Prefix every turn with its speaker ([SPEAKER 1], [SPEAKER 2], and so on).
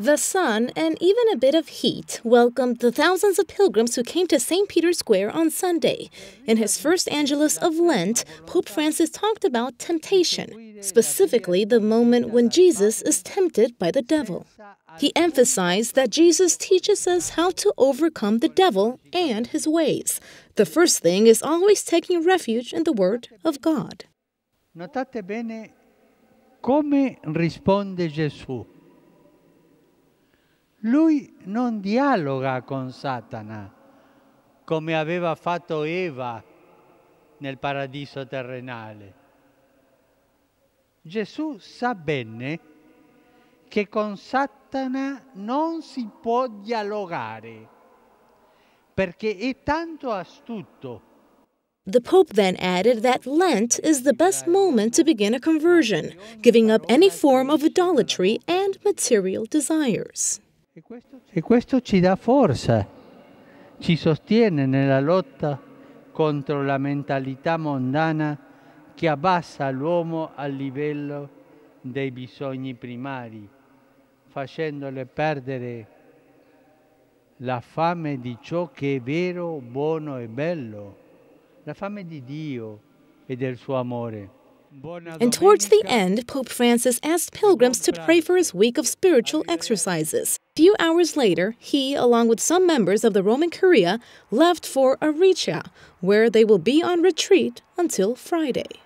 [SPEAKER 1] The sun and even a bit of heat welcomed the thousands of pilgrims who came to St. Peter's Square on Sunday. In his first Angelus of Lent, Pope Francis talked about temptation, specifically the moment when Jesus is tempted by the devil. He emphasized that Jesus teaches us how to overcome the devil and his ways. The first thing is always taking refuge in the Word of God.
[SPEAKER 2] Notate bene come risponde Gesù. Lui non dialoga con Satana come aveva fatto Eva nel paradiso terrenale. Gesù sa bene che con Satana non si può dialogare
[SPEAKER 1] perché è tanto astuto. The Pope then added that Lent is the best moment to begin a conversion, giving up any form of idolatry and material desires. E questo ci dà forza,
[SPEAKER 2] ci sostiene nella lotta contro la mentalità mondana che abbassa l'uomo al livello dei bisogni primari, facendole perdere la fame di ciò che è vero, buono e bello, la fame di Dio e del suo amore.
[SPEAKER 1] And towards the end, Pope Francis asked pilgrims to pray for his week of spiritual exercises. Few hours later, he, along with some members of the Roman Curia, left for Aricia, where they will be on retreat until Friday.